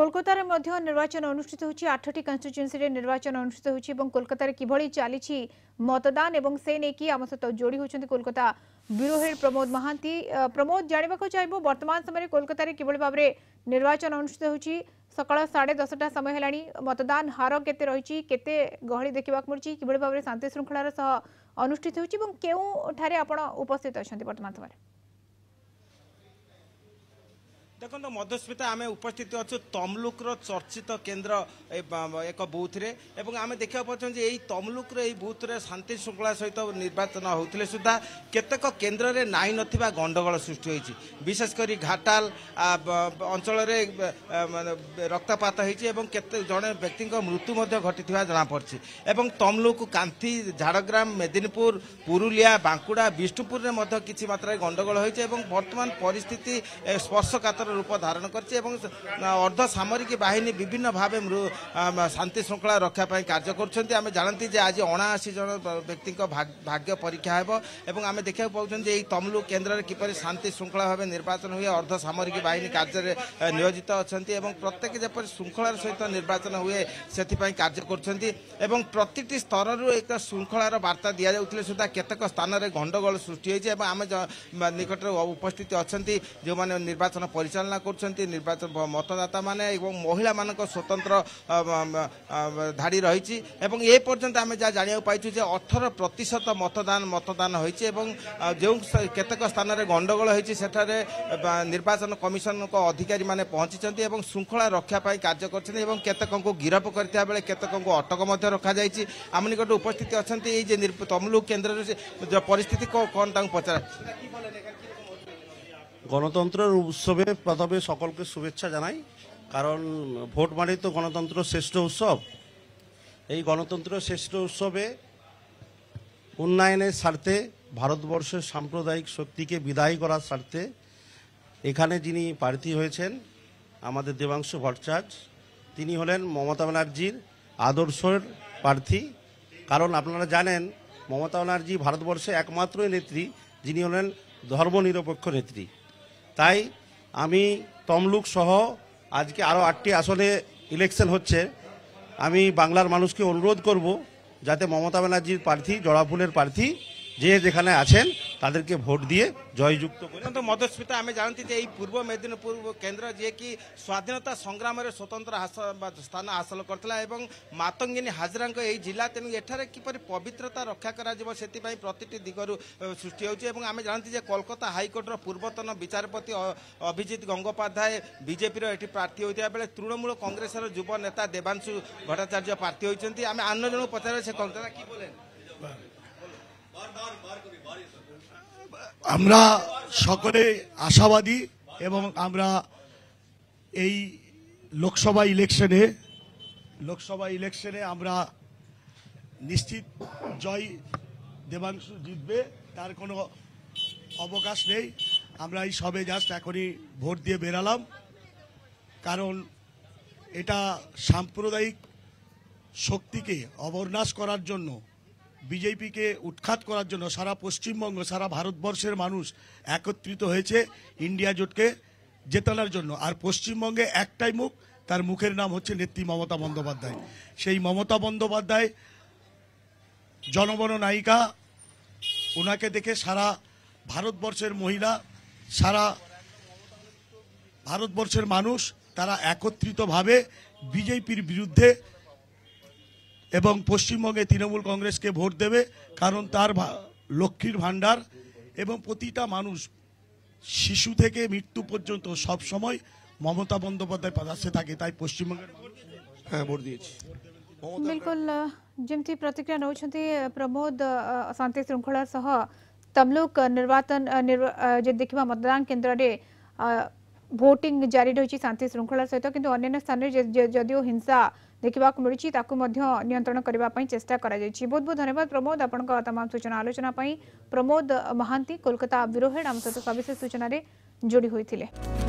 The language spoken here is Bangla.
কলকাতারে মধ্য নির্বাচন অনুষ্ঠিত হচি আটটি কনস্টিটিউয়েন্সিতে নির্বাচন অনুষ্ঠিত হচি এবং কলকাতার কিবড়ি চলিছি मतदान এবং সেই নেকি আমসত জড়িত হচন্ত কলকাতা বিউরো হেড प्रमोद মাহান্তি प्रमोद জানিবো কো চাইব বর্তমান সময়ে কলকাতার কিবড়ি ভাবে নির্বাচন অনুষ্ঠিত হচি সকল 10.5 টা সময় হলানি मतदानharo কেতে রইছি কেতে গহলি দেখিবাক মোরছি কিবড়ি ভাবে শান্তি শৃঙ্খলার সহ অনুষ্ঠিত হচি এবং কেউ ঠারে আপন উপস্থিত আছেন বর্তমান তবারে ଦେଖନ୍ତୁ ମଧୁସ୍ମିତା ଆମେ ଉପସ୍ଥିତ ଅଛୁ ତମଲୁକର ଚର୍ଚ୍ଚିତ କେନ୍ଦ୍ର ଏକ ବୁଥରେ ଏବଂ ଆମେ ଦେଖିବାକୁ ପାଉଛନ୍ତି ଯେ ଏଇ ତମଲୁକର ଏଇ ବୁଥରେ ଶାନ୍ତି ଶୃଙ୍ଖଳା ସହିତ ନିର୍ବାଚନ ହେଉଥିଲେ ସୁଦ୍ଧା କେତେକ କେନ୍ଦ୍ରରେ ନାହିଁ ନଥିବା ଗଣ୍ଡଗୋଳ ସୃଷ୍ଟି ହୋଇଛି ବିଶେଷ କରି ଘାଟାଲ ଅଞ୍ଚଳରେ ରକ୍ତପାତ ହୋଇଛି ଏବଂ କେତେ ଜଣେ ବ୍ୟକ୍ତିଙ୍କ ମୃତ୍ୟୁ ମଧ୍ୟ ଘଟିଥିବା ଜଣାପଡ଼ିଛି ଏବଂ ତମଲୁକ କାନ୍ଥି ଝାଡ଼ଗ୍ରାମ ମେଦିନପୁର ପୁରୁଲିଆ ବାଙ୍କୁଡ଼ା ବିଷ୍ଣୁପୁରରେ ମଧ୍ୟ କିଛି ମାତ୍ରାରେ ଗଣ୍ଡଗୋଳ ହୋଇଛି ଏବଂ ବର୍ତ୍ତମାନ ପରିସ୍ଥିତି ସ୍ପର୍ଶକାତର রূপ ধারণ করছে এবং অর্ধ সামরিক বাহিনী বিভিন্ন ভাবে শান্তি শৃঙ্খলা রক্ষা পাই কার্য করছেন আমি জাঁতি যে আজ অনাশি জন ব্যক্তি ভাগ্য পরীক্ষা হব এবং আমি দেখা পাচ্ছি যে এই তমলুক কেন্দ্রের কিপর শান্তি শৃঙ্খলা ভাবে নির্বাচন হুয়ে অর্ধ সামরিক বাহিনী কার্যের নিয়োজিত অনেক এবং প্রত্যেক যেপর শৃঙ্খলার সহিত নির্বাচন হুয়ে সেপাই কার্য করছেন এবং প্রতিটি স্তরর এক শৃঙ্খলার বার্তা দিয়া যাওয়া সুদ্ধা কতক স্থানের গণ্ডগোল সৃষ্টি হয়েছে এবং আমি নিকটে উপস্থিত অনেক যে নির্বাচন পরিচালনা ପରିଚାଳନା କରୁଛନ୍ତି ନିର୍ବାଚନ ମତଦାତାମାନେ ଏବଂ ମହିଳାମାନଙ୍କ ସ୍ୱତନ୍ତ୍ର ଧାଡ଼ି ରହିଛି ଏବଂ ଏ ପର୍ଯ୍ୟନ୍ତ ଆମେ ଯାହା ଜାଣିବାକୁ ପାଇଛୁ ଯେ ଅଠର ପ୍ରତିଶତ ମତଦାନ ମତଦାନ ହୋଇଛି ଏବଂ ଯେଉଁ କେତେକ ସ୍ଥାନରେ ଗଣ୍ଡଗୋଳ ହୋଇଛି ସେଠାରେ ନିର୍ବାଚନ କମିଶନଙ୍କ ଅଧିକାରୀମାନେ ପହଞ୍ଚିଛନ୍ତି ଏବଂ ଶୃଙ୍ଖଳା ରକ୍ଷା ପାଇଁ କାର୍ଯ୍ୟ କରିଛନ୍ତି ଏବଂ କେତେକଙ୍କୁ ଗିରଫ କରିଥିବା ବେଳେ କେତେକଙ୍କୁ ଅଟକ ମଧ୍ୟ ରଖାଯାଇଛି ଆମ ନିକଟ ଉପସ୍ଥିତି ଅଛନ୍ତି ଏଇ ଯେ ତମଲୁକ କେନ୍ଦ୍ରରେ ପରିସ୍ଥିତି କ'ଣ ତାଙ୍କୁ ପଚରା গণতন্ত্রের উৎসবে প্রথমে সকলকে শুভেচ্ছা জানাই কারণ ভোট মানে তো গণতন্ত্র শ্রেষ্ঠ উৎসব এই গণতন্ত্র শ্রেষ্ঠ উৎসবে উন্নয়নের স্বার্থে ভারতবর্ষের সাম্প্রদায়িক শক্তিকে বিদায় করার স্বার্থে এখানে যিনি প্রার্থী হয়েছেন আমাদের দেবাংশু ভট্টাচার্য তিনি হলেন মমতা ব্যানার্জির আদর্শের প্রার্থী কারণ আপনারা জানেন মমতা ব্যানার্জি ভারতবর্ষে একমাত্রই নেত্রী যিনি হলেন ধর্মনিরপেক্ষ নেত্রী তাই আমি তমলুক সহ আজকে আরও আটটি আসনে ইলেকশন হচ্ছে আমি বাংলার মানুষকে অনুরোধ করব যাতে মমতা ব্যানার্জির প্রার্থী জড়াফুলের প্রার্থী যে যেখানে আছেন তাদেরকে ভোট দিয়ে জয়যুক্ত করে কিন্তু মধুস্মিতা আমি জানতে যে এই পূর্ব মেদিনীপুর কেন্দ্র যে কি স্বাধীনতা সংগ্রামের স্বতন্ত্র স্থান হাসল করে এবং মাতঙ্গিনী হাজরা এই জেলা তেমন এখানে কিপরি পবিত্রতা রক্ষা করা সেই প্রতিটি দিগর সৃষ্টি হচ্ছে এবং আমি জানি যে কলকাতা হাইকোর্টর পূর্বতন বিচারপতি অভিজিৎ গঙ্গোপাধ্যায় বিজেপির এটি প্রার্থী হয়ে বেড়ে তৃণমূল কংগ্রেসের যুব নেতা দেবাংশু ভট্টাচার্য প্রার্থী হয়েছেন আমি অন্য জন পচার সে কলকাতা কি বলেন আমরা সকলে আশাবাদী এবং আমরা এই লোকসভা ইলেকশনে লোকসভা ইলেকশনে আমরা নিশ্চিত জয় দেবাংশু জিতবে তার কোনো অবকাশ নেই আমরা এই সবে জাস্ট এখনই ভোট দিয়ে বেরালাম কারণ এটা সাম্প্রদায়িক শক্তিকে অবর্ণাস করার জন্য বিজেপিকে উৎখাত করার জন্য সারা পশ্চিমবঙ্গ সারা ভারতবর্ষের মানুষ একত্রিত হয়েছে ইন্ডিয়া জোটকে জেতানোর জন্য আর পশ্চিমবঙ্গে একটাই মুখ তার মুখের নাম হচ্ছে নেত্রী মমতা বন্দ্যোপাধ্যায় সেই মমতা বন্দ্যোপাধ্যায় জনগণ নায়িকা ওনাকে দেখে সারা ভারতবর্ষের মহিলা সারা ভারতবর্ষের মানুষ তারা একত্রিতভাবে বিজেপির বিরুদ্ধে এবং পশ্চিমবঙ্গে তৃণমূল কংগ্রেসকে ভোট দেবে কারণ তার লক্ষ্মীর ভাণ্ডার এবং প্রতিটা মানুষ শিশু থেকে মৃত্যু পর্যন্ত সব সময় মমতা বন্দ্যোপাধ্যায় পাশে থাকে তাই পশ্চিমবঙ্গের হ্যাঁ ভোট দিয়েছি বিলকুল যেমতি প্রতিক্রিয়া নেউছন্তি প্রমোদ শান্তি শৃঙ্খলা সহ তমলুক নির্বাচন যে দেখিবা মতদান কেন্দ্রে भोटिंग जारी रही शांति श्रृंखला सहित कि स्थान हिंसा देखा मिली नियंत्रण करने चेस्टा कर बहुत बहुत धन्यवाद प्रमोद आप तमाम सूचना आलोचना प्रमोद महांती कोलकाता ब्यूरोड आम सहित सविशेष सूचन जोड़ी होते हैं